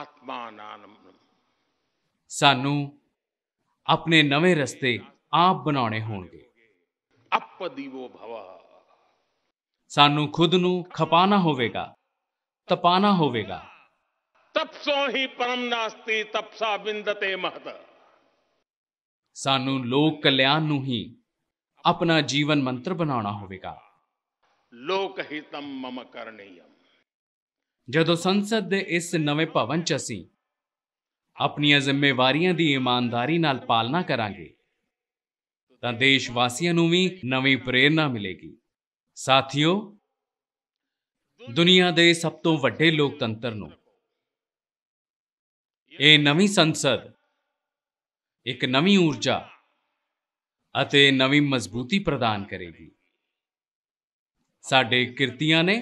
ਆਤਮਾਨਾਨੰ ਸਾਨੂੰ ਆਪਣੇ ਨਵੇਂ ਰਸਤੇ ਆਪ ਬਣਾਉਣੇ ਹੋਣਗੇ ਅਪਦੀਵੋ ਭਵਾ ਸਾਨੂੰ ਖੁਦ ਨੂੰ ਖਪਾਣਾ ਹੋਵੇਗਾ ਤਪਾਣਾ ਹੋਵੇਗਾ ਤਪਸੋ ਹੀ ਪਰਮ ਨਾਸਤੀ ਤਪਸਾ ਬਿੰਦਤੇ ਮਹਤ ਸਾਨੂੰ ਲੋਕ ਕਲਿਆਣ ਨੂੰ ਹੀ ਆਪਣਾ ਜੀਵਨ ਮੰਤਰ ਬਣਾਉਣਾ ਹੋਵੇਗਾ ਲੋਕ ਹਿਤਮ ਮਮ ਕਰਨੀਯਮ ਜਦੋਂ ਸੰਸਦ ਦੇ ਇਸ ਨਵੇਂ ਭਵਨ 'ਚ ਅਸੀਂ ਆਪਣੀਆਂ ਜ਼ਿੰਮੇਵਾਰੀਆਂ ਦੀ ਇਮਾਨਦਾਰੀ ਨਾਲ ਪਾਲਣਾ ਕਰਾਂਗੇ ਤਾਂ ਦੇਸ਼ ਵਾਸੀਆਂ ਨੂੰ ਵੀ ਨਵੀਂ ਪ੍ਰੇਰਣਾ ਮਿਲੇਗੀ ਸਾਥੀਓ ਦੁਨੀਆ ਦੇ ਸਭ ਤੋਂ ਵੱਡੇ ਲੋਕਤੰਤਰ ਨੂੰ ਇਹ ਨਵੀਂ ਸੰਸਦ ਇੱਕ ਨਵੀਂ ਊਰਜਾ ਅਤੇ ਨਵੀਂ ਮਜ਼ਬੂਤੀ ਪ੍ਰਦਾਨ ਕਰੇਗੀ ਸਾਡੇ ਕਿਰਤੀਆਂ ਨੇ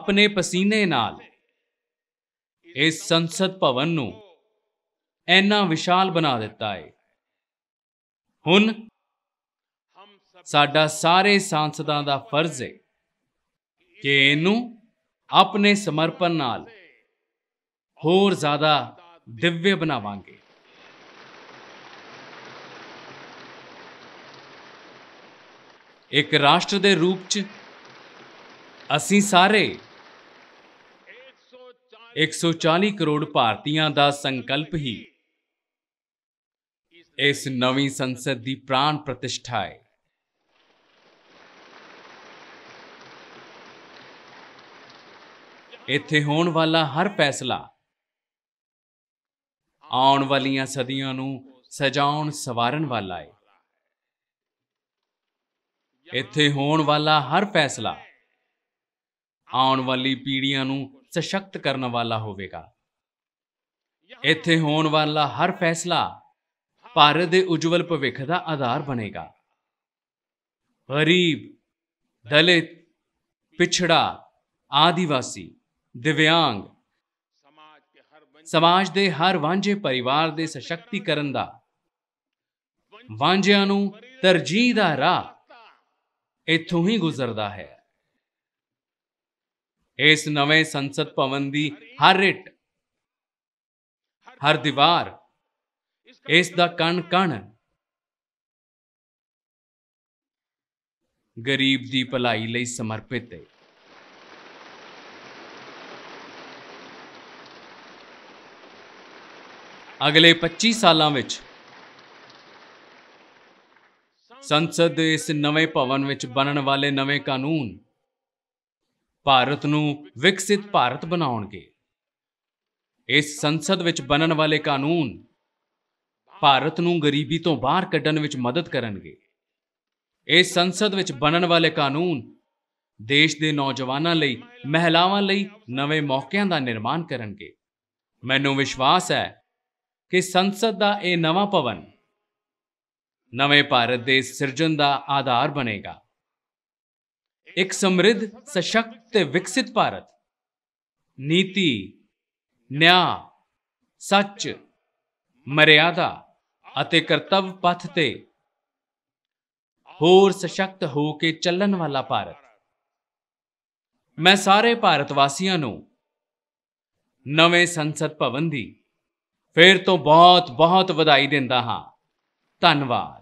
ਆਪਣੇ ਪਸੀਨੇ ਨਾਲ ਇਸ ਸੰਸਦ ਭਵਨ ਨੂੰ ਇੰਨਾ ਵਿਸ਼ਾਲ ਬਣਾ ਦਿੱਤਾ ਹੈ ਹੁਣ ਸਾਡਾ ਸਾਰੇ ਸੰਸਦਾਂ ਦਾ ਫਰਜ਼ ਹੈ ਕਿ ਇਹਨੂੰ ਆਪਣੇ ਸਮਰਪਣ ਨਾਲ ਹੋਰ ਜ਼ਿਆਦਾ ਦਿਵਯ ਬਣਾਵਾਂਗੇ ਇੱਕ ਰਾਸ਼ਟਰ ਦੇ ਰੂਪ 'ਚ ਅਸੀਂ ਸਾਰੇ 140 ਕਰੋੜ ਭਾਰਤੀਆਂ ਦਾ ਸੰਕਲਪ ਹੀ ਇਸ ਨਵੀਂ ਸੰਸਦ ਦੀ ਪ੍ਰਾਣ ਪ੍ਰਤਿਸ਼ਠਾ ਹੈ ਇੱਥੇ ਹੋਣ ਵਾਲਾ ਹਰ ਫੈਸਲਾ ਆਉਣ ਵਾਲੀਆਂ ਸਦੀਆਂ ਨੂੰ ਸਜਾਉਣ ਸਵਾਰਨ ਵਾਲਾ ਹੈ ਇੱਥੇ ਹੋਣ ਵਾਲਾ ਹਰ ਫੈਸਲਾ ਆਉਣ ਵਾਲੀ ਪੀੜ੍ਹੀਆਂ ਨੂੰ ਸਸ਼ਕਤ ਕਰਨ ਵਾਲਾ ਹੋਵੇਗਾ ਇੱਥੇ ਹੋਣ ਵਾਲਾ ਹਰ ਫੈਸਲਾ ਭਾਰਤ ਦੇ ਉਜਵਲ ਭਵਿੱਖ ਦਾ ਆਧਾਰ ਬਣੇਗਾ ਗਰੀਬ ਦਲਿਤ ਪਿਛੜਾ ਆਦੀਵਾਸੀ ਦਿਵਿਆਂਗ ਸਮਾਜ ਦੇ ਹਰ ਵਾਂਝੇ ਪਰਿਵਾਰ ਦੇ ਸਸ਼ਕਤੀਕਰਨ ਦਾ ਵਾਂਝਿਆਂ ਨੂੰ ਤਰਜੀਹ ਦਾ ਰਾਹ ਇੱਥੋਂ ਹੀ ਗੁਜ਼ਰਦਾ ਹੈ ਇਸ ਨਵੇਂ ਸੰਸਦ ਭਵਨ ਦੀ ਹਰ ਰਿਟ ਹਰ ਦੀਵਾਰ ਇਸ ਦਾ ਕਣ ਕਣ ਗਰੀਬ ਦੀ ਭਲਾਈ ਲਈ ਸਮਰਪਿਤ ਹੈ ਅਗਲੇ 25 ਸਾਲਾਂ ਵਿੱਚ ਸੰਸਦ ਦੇ ਇਸ ਨਵੇਂ ਭਵਨ ਵਿੱਚ ਬਣਨ ਵਾਲੇ ਨਵੇਂ ਕਾਨੂੰਨ ਭਾਰਤ ਨੂੰ ਵਿਕਸਿਤ ਭਾਰਤ ਬਣਾਉਣਗੇ ਇਸ ਸੰਸਦ ਵਿੱਚ ਬਣਨ ਵਾਲੇ ਕਾਨੂੰਨ ਭਾਰਤ ਨੂੰ ਗਰੀਬੀ ਤੋਂ ਬਾਹਰ ਕੱਢਣ ਵਿੱਚ ਮਦਦ ਕਰਨਗੇ ਇਹ ਸੰਸਦ ਵਿੱਚ ਬਣਨ ਵਾਲੇ ਕਾਨੂੰਨ ਦੇਸ਼ ਦੇ ਨੌਜਵਾਨਾਂ ਲਈ ਮਹਿਲਾਵਾਂ ਲਈ ਨਵੇਂ ਮੌਕਿਆਂ ਦਾ ਨਿਰਮਾਣ ਕਰਨਗੇ ਮੈਨੂੰ ਵਿਸ਼ਵਾਸ ਹੈ ਕਿ ਸੰਸਦ ਦਾ ਇਹ ਨਵਾਂ ਭਵਨ ਨਵੇਂ ਭਾਰਤ ਦੇ ਸਿਰਜਣ ਦਾ ਆਧਾਰ ਬਣੇਗਾ ਇੱਕ ਸਮਰਿੱਧ ਸਸ਼ਕਤ ਤੇ ਵਿਕਸਿਤ ਭਾਰਤ ਨੀਤੀ ਨਿਆਂ ਸੱਚ ਮਰਿਆਦਾ ਅਤੇ ਕਰਤਵ ਪਥ ਤੇ ਹੋਰ ਸਸ਼ਕਤ ਹੋ ਕੇ ਚੱਲਣ ਵਾਲਾ ਭਾਰਤ ਮੈਂ ਸਾਰੇ ਭਾਰਤ ਵਾਸੀਆਂ ਨੂੰ ਨਵੇਂ ਸੰਸਦ ਭਵਨ ਦੀ ਫੇਰ ਤੋਂ ਬਹੁਤ ਬਹੁਤ ਵਧਾਈ ਦਿੰਦਾ ਹਾਂ ਧੰਨਵਾਦ